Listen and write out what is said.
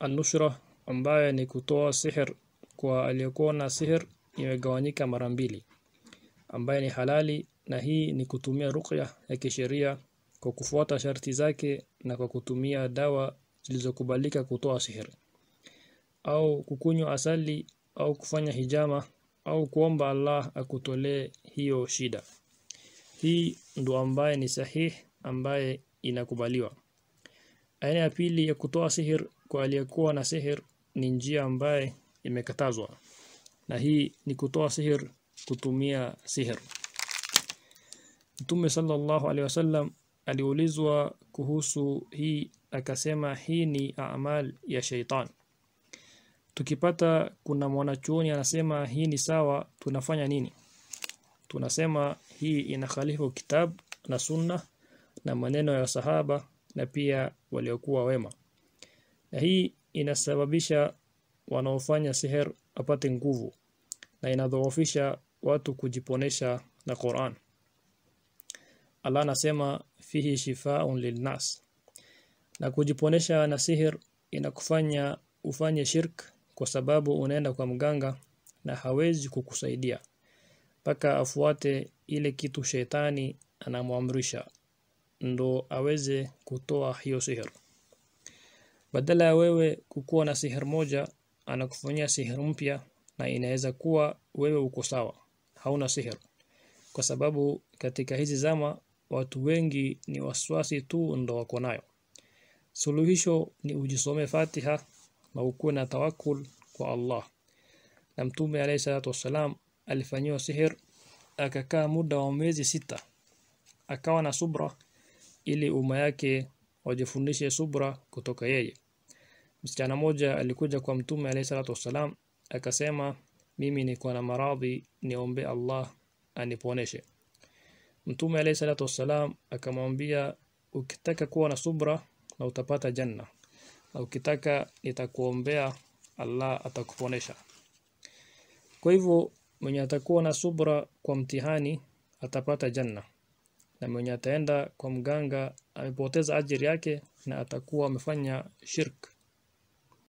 Anushra ambaye ni kutoa sihir kwa aliyekuwa na sihir imegawanyika mara mbili, ambaye ni halali na hii ni kutumia ruqya ya kisheria kwa kufuata sharti zake na kwa kutumia dawa zilizokubalika kutoa sihir au kukunywa asali au kufanya hijama au kuomba Allah akutolee hiyo shida. Hii ndo ambaye ni sahih ambaye inakubaliwa. Aina ya pili ya kutoa sihir kwa aliyekuwa na sihir ni njia ambaye imekatazwa, na hii ni kutoa sihir kutumia sihir. Mtume sallallahu alaihi wasallam aliulizwa kuhusu hii, akasema hii ni amal ya shaitan. Tukipata kuna mwanachuoni anasema hii ni sawa, tunafanya nini? Tunasema hii inakhalifu kitabu na sunna na maneno ya sahaba na pia waliokuwa wema na hii inasababisha wanaofanya siher apate nguvu na inadhoofisha watu kujiponesha na Qur'an Allah anasema fihi shifaa'un lilnas na kujiponesha na sihir inakufanya ufanye shirk kwa sababu unaenda kwa mganga na hawezi kukusaidia mpaka afuate ile kitu shetani anamwamrisha ndo aweze kutoa hiyo sihir badala ya wewe kukuwa na sihir moja anakufanyia sihir mpya na inaweza kuwa wewe uko sawa hauna sihir kwa sababu katika hizi zama watu wengi ni waswasi tu ndo wako nayo suluhisho ni ujisome Fatiha na ukuwe na tawakkul kwa Allah na mtume alayhi salatu wassalam alifanyiwa sihir akakaa muda wa miezi sita akawa na subra ili umma yake wajifundishe subra kutoka yeye. Msichana mmoja alikuja kwa Mtume alayhi salatu wassalam akasema, mimi niko na maradhi, niombe Allah aniponeshe. Mtume alayhi salatu wasalam akamwambia, ukitaka kuwa na subra na utapata janna, na ukitaka nitakuombea Allah atakuponesha. Kwa hivyo mwenye atakuwa na subra kwa mtihani atapata janna na mwenye ataenda kwa mganga amepoteza ajiri yake na atakuwa amefanya shirk